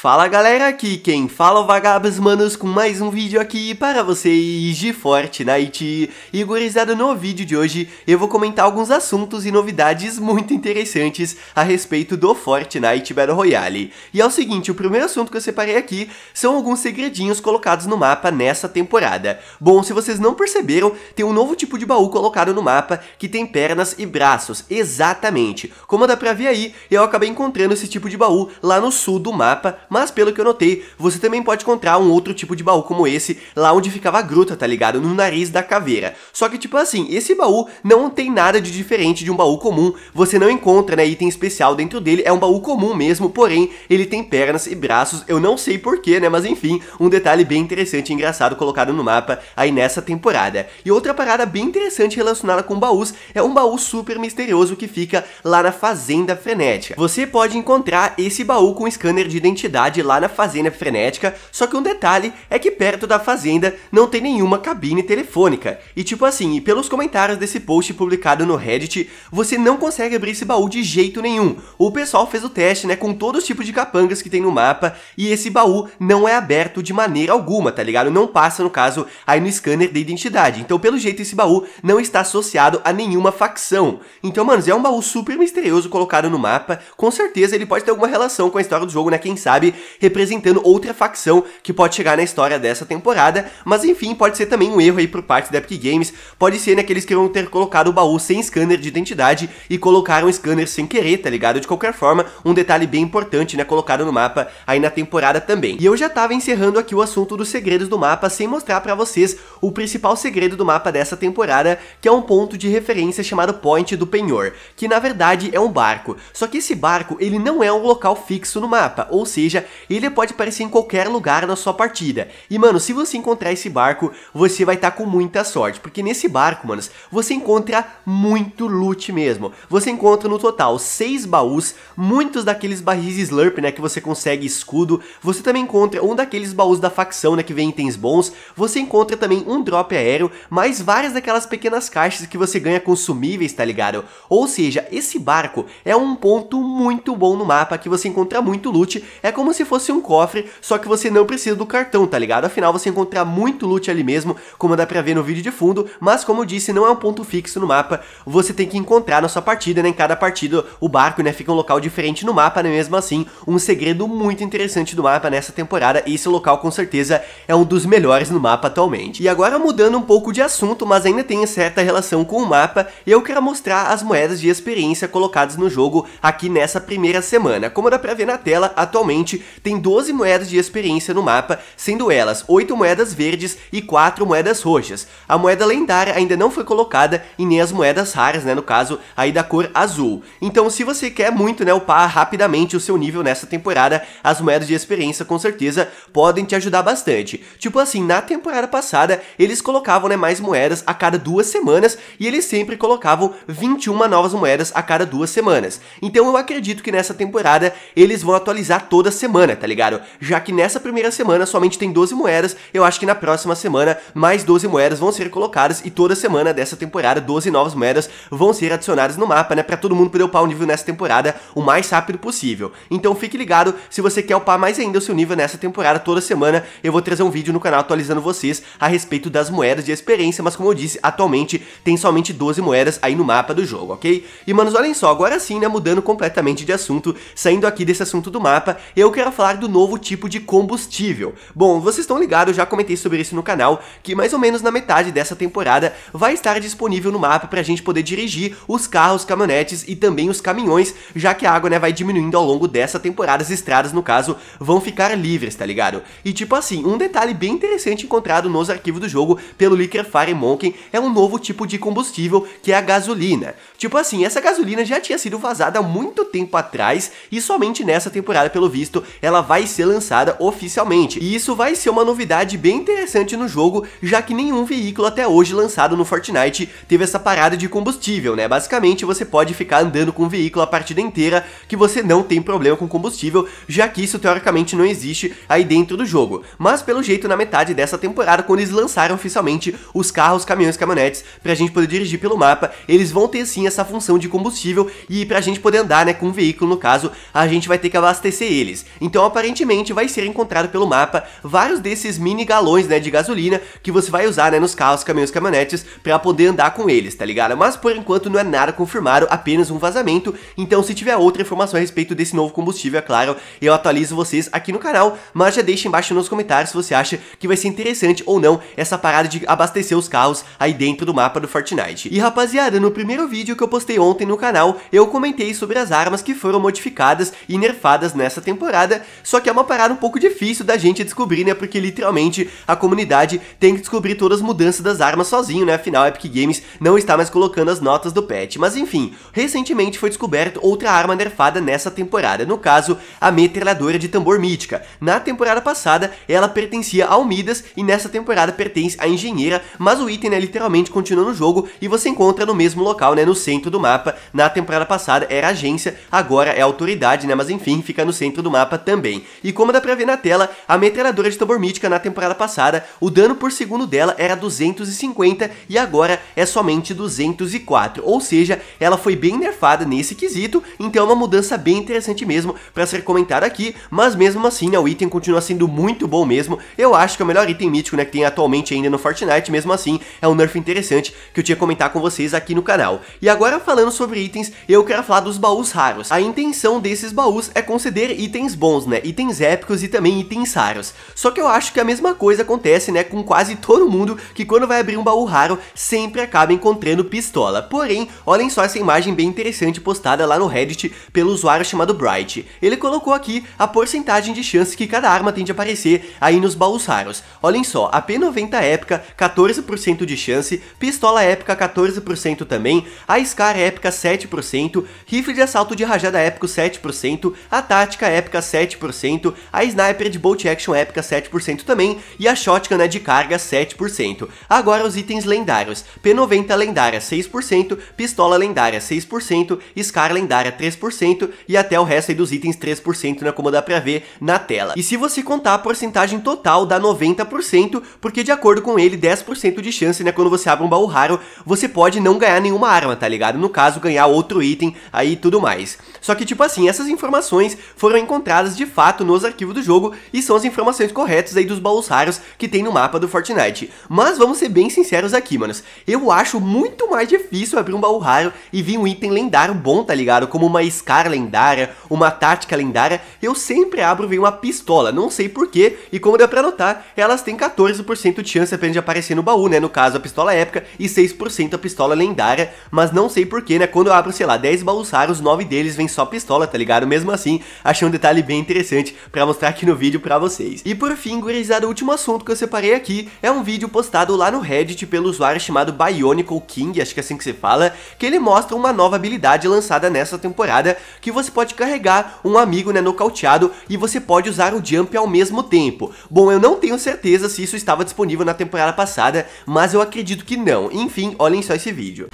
Fala galera, aqui quem fala é o Vagabos Manos com mais um vídeo aqui para vocês de Fortnite. E gurizada, no vídeo de hoje eu vou comentar alguns assuntos e novidades muito interessantes a respeito do Fortnite Battle Royale. E é o seguinte, o primeiro assunto que eu separei aqui são alguns segredinhos colocados no mapa nessa temporada. Bom, se vocês não perceberam, tem um novo tipo de baú colocado no mapa que tem pernas e braços, exatamente. Como dá pra ver aí, eu acabei encontrando esse tipo de baú lá no sul do mapa, mas pelo que eu notei, você também pode encontrar um outro tipo de baú como esse lá onde ficava a gruta, tá ligado? No nariz da caveira. Só que tipo assim, esse baú não tem nada de diferente de um baú comum, você não encontra né, item especial dentro dele, é um baú comum mesmo, porém ele tem pernas e braços, eu não sei porquê, né, mas enfim, um detalhe bem interessante e engraçado colocado no mapa aí nessa temporada. E outra parada bem interessante relacionada com baús é um baú super misterioso que fica lá na Fazenda Frenética. Você pode encontrar esse baú com scanner de identidade lá na Fazenda Frenética, só que um detalhe é que perto da fazenda não tem nenhuma cabine telefônica. E tipo assim, e pelos comentários desse post publicado no Reddit, você não consegue abrir esse baú de jeito nenhum. O pessoal fez o teste, né, com todos os tipos de capangas que tem no mapa, e esse baú não é aberto de maneira alguma, tá ligado? Não passa, no caso, aí no scanner de identidade. Então, pelo jeito, esse baú não está associado a nenhuma facção. Então, mano, é um baú super misterioso colocado no mapa. Com certeza ele pode ter alguma relação com a história do jogo, né? Quem sabe Sabe? Representando outra facção que pode chegar na história dessa temporada, mas enfim, pode ser também um erro aí por parte da Epic Games, pode ser naqueles né, que vão ter colocado o baú sem scanner de identidade e colocaram o scanner sem querer, tá ligado? De qualquer forma, um detalhe bem importante, né, colocado no mapa aí na temporada também. E eu já tava encerrando aqui o assunto dos segredos do mapa sem mostrar pra vocês o principal segredo do mapa dessa temporada, que é um ponto de referência chamado Point do Penhor, que na verdade é um barco, só que esse barco ele não é um local fixo no mapa, ou seja, seja, ele pode aparecer em qualquer lugar na sua partida. E, mano, se você encontrar esse barco, você vai estar tá com muita sorte, porque nesse barco, manos, você encontra muito loot mesmo. Você encontra no total seis baús, muitos daqueles barris slurp, né, que você consegue escudo. Você também encontra um daqueles baús da facção, né, que vem itens bons. Você encontra também um drop aéreo, mais várias daquelas pequenas caixas que você ganha consumíveis, tá ligado? Ou seja, esse barco é um ponto muito bom no mapa que você encontra muito loot. É como como se fosse um cofre, só que você não precisa do cartão, tá ligado? Afinal, você encontra muito loot ali mesmo, como dá pra ver no vídeo de fundo, mas como eu disse, não é um ponto fixo no mapa, você tem que encontrar na sua partida, né? Em cada partida, o barco, né, fica um local diferente no mapa, né? Mesmo assim, um segredo muito interessante do mapa nessa temporada, e esse local, com certeza, é um dos melhores no mapa atualmente. E agora, mudando um pouco de assunto, mas ainda tem certa relação com o mapa, eu quero mostrar as moedas de experiência colocadas no jogo aqui nessa primeira semana. Como dá pra ver na tela, atualmente tem 12 moedas de experiência no mapa, sendo elas 8 moedas verdes e 4 moedas roxas. A moeda lendária ainda não foi colocada e nem as moedas raras, né, no caso aí da cor azul. Então se você quer muito, né, upar rapidamente o seu nível nessa temporada, as moedas de experiência com certeza podem te ajudar bastante. Tipo assim, na temporada passada eles colocavam, né, mais moedas a cada duas semanas e eles sempre colocavam 21 novas moedas a cada duas semanas. Então eu acredito que nessa temporada eles vão atualizar toda semana semana, tá ligado? Já que nessa primeira semana somente tem 12 moedas, eu acho que na próxima semana mais 12 moedas vão ser colocadas e toda semana dessa temporada 12 novas moedas vão ser adicionadas no mapa, né? Pra todo mundo poder upar o nível nessa temporada o mais rápido possível. Então fique ligado, se você quer upar mais ainda o seu nível nessa temporada, toda semana eu vou trazer um vídeo no canal atualizando vocês a respeito das moedas de experiência, mas como eu disse, atualmente tem somente 12 moedas aí no mapa do jogo, ok? E manos, olhem só, agora sim, né, mudando completamente de assunto, saindo aqui desse assunto do mapa, eu eu quero falar do novo tipo de combustível. Bom, vocês estão ligados, já comentei sobre isso no canal, que mais ou menos na metade dessa temporada vai estar disponível no mapa pra gente poder dirigir os carros, caminhonetes e também os caminhões, já que a água, né, vai diminuindo ao longo dessa temporada, as estradas, no caso, vão ficar livres, tá ligado? E tipo assim, um detalhe bem interessante encontrado nos arquivos do jogo pelo Licker Fire Monkey é um novo tipo de combustível, que é a gasolina. Tipo assim, essa gasolina já tinha sido vazada há muito tempo atrás e somente nessa temporada, pelo visto, ela vai ser lançada oficialmente. E isso vai ser uma novidade bem interessante no jogo, já que nenhum veículo até hoje lançado no Fortnite teve essa parada de combustível, né? Basicamente você pode ficar andando com o veículo a partida inteira que você não tem problema com combustível, já que isso teoricamente não existe aí dentro do jogo. Mas pelo jeito na metade dessa temporada, quando eles lançaram oficialmente os carros, caminhões, caminhonetes pra gente poder dirigir pelo mapa, eles vão ter sim essa função de combustível e pra gente poder andar, né, com o veículo no caso, a gente vai ter que abastecer eles. Então, aparentemente, vai ser encontrado pelo mapa vários desses mini galões, né, de gasolina que você vai usar, né, nos carros, caminhões, caminhonetes para poder andar com eles, tá ligado? Mas, por enquanto, não é nada confirmado, apenas um vazamento. Então, se tiver outra informação a respeito desse novo combustível, é claro, eu atualizo vocês aqui no canal, mas já deixa embaixo nos comentários se você acha que vai ser interessante ou não essa parada de abastecer os carros aí dentro do mapa do Fortnite. E, rapaziada, no primeiro vídeo que eu postei ontem no canal, eu comentei sobre as armas que foram modificadas e nerfadas nessa temporada parada, só que é uma parada um pouco difícil da gente descobrir, né? Porque literalmente a comunidade tem que descobrir todas as mudanças das armas sozinho, né? Afinal, a Epic Games não está mais colocando as notas do patch. Mas enfim, recentemente foi descoberto outra arma nerfada nessa temporada, no caso, a metralhadora de tambor mítica. Na temporada passada, ela pertencia ao Midas e nessa temporada pertence à engenheira, mas o item, né, literalmente continua no jogo e você encontra no mesmo local, né, no centro do mapa. Na temporada passada era agência, agora é autoridade, né, mas enfim, fica no centro do mapa mapa também. E como dá pra ver na tela, a metralhadora de tambor mítica na temporada passada, o dano por segundo dela era 250 e agora é somente 204, ou seja, ela foi bem nerfada nesse quesito, então é uma mudança bem interessante mesmo para ser comentada aqui, mas mesmo assim o item continua sendo muito bom mesmo, eu acho que é o melhor item mítico né, que tem atualmente ainda no Fortnite, mesmo assim é um nerf interessante que eu tinha que comentar com vocês aqui no canal. E agora falando sobre itens, eu quero falar dos baús raros, a intenção desses baús é conceder itens bons, né? Itens épicos e também itens raros. Só que eu acho que a mesma coisa acontece, né, com quase todo mundo que quando vai abrir um baú raro, sempre acaba encontrando pistola. Porém, olhem só essa imagem bem interessante postada lá no Reddit pelo usuário chamado Bright. Ele colocou aqui a porcentagem de chance que cada arma tem de aparecer aí nos baús raros. Olhem só, a P90 épica, 14% de chance, pistola épica, 14% também, a SCAR épica, 7%, rifle de assalto de rajada épico, 7%, a tática épica, 7%, a Sniper de Bolt Action épica 7% também e a Shotgun é de carga 7%. Agora os itens lendários, P90 lendária 6%, pistola lendária 6%, Scar lendária 3% e até o resto dos itens 3%, né, como dá pra ver na tela. E se você contar a porcentagem total dá 90%, porque de acordo com ele 10% de chance, né, quando você abre um baú raro, você pode não ganhar nenhuma arma, tá ligado? No caso, ganhar outro item aí e tudo mais. Só que tipo assim, essas informações foram encontradas de fato nos arquivos do jogo e são as informações corretas aí dos baús raros que tem no mapa do Fortnite. Mas vamos ser bem sinceros aqui, manos. Eu acho muito mais difícil abrir um baú raro e vir um item lendário bom, tá ligado? Como uma Scar lendária, uma tática lendária. Eu sempre abro e vem uma pistola, não sei porquê, e como deu pra notar, elas têm 14% de chance apenas de aparecer no baú, né? No caso, a pistola épica e 6% a pistola lendária, mas não sei porquê, né? Quando eu abro, sei lá, 10 baús raros, 9 deles vem só pistola, tá ligado? Mesmo assim, achei um detalhe bem interessante para mostrar aqui no vídeo para vocês. E por fim, gurizada, o último assunto que eu separei aqui é um vídeo postado lá no Reddit pelo usuário chamado Bionicle King, acho que é assim que se fala, que ele mostra uma nova habilidade lançada nessa temporada, que você pode carregar um amigo né, nocauteado e você pode usar o jump ao mesmo tempo. Bom, eu não tenho certeza se isso estava disponível na temporada passada, mas eu acredito que não. Enfim, olhem só esse vídeo.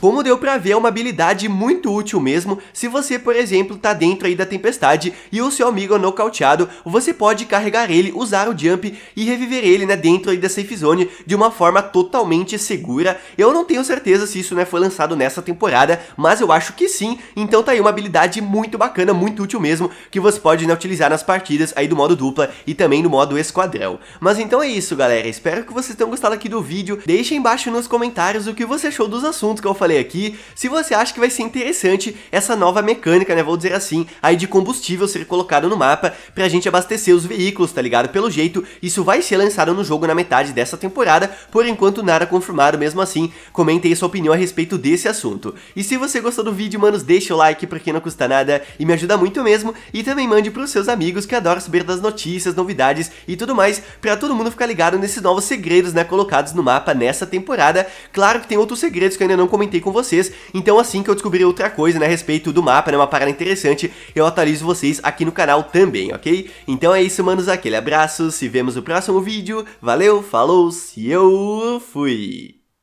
Como deu pra ver, é uma habilidade muito útil mesmo, se você, por exemplo, tá dentro aí da tempestade e o seu amigo é nocauteado, você pode carregar ele, usar o jump e reviver ele, né, dentro aí da safe zone de uma forma totalmente segura. Eu não tenho certeza se isso, né, foi lançado nessa temporada, mas eu acho que sim, então tá aí uma habilidade muito bacana, muito útil mesmo, que você pode, né, utilizar nas partidas aí do modo dupla e também no modo esquadrão. Mas então é isso, galera, espero que vocês tenham gostado aqui do vídeo, deixem embaixo nos comentários o que você achou dos assuntos que eu falei falei aqui, se você acha que vai ser interessante essa nova mecânica, né, vou dizer assim, aí de combustível ser colocado no mapa pra gente abastecer os veículos, tá ligado? Pelo jeito, isso vai ser lançado no jogo na metade dessa temporada, por enquanto nada confirmado mesmo assim, comente aí sua opinião a respeito desse assunto. E se você gostou do vídeo, manos, deixa o like porque não custa nada e me ajuda muito mesmo, e também mande pros seus amigos que adoram saber das notícias, novidades e tudo mais, pra todo mundo ficar ligado nesses novos segredos, né, colocados no mapa nessa temporada. Claro que tem outros segredos que eu ainda não comentei com vocês. Então assim que eu descobrir outra coisa, né, a respeito do mapa, né, uma parada interessante, eu atualizo vocês aqui no canal também, ok? Então é isso, manos, aquele abraço, se vemos no próximo vídeo, valeu, falou, se eu fui!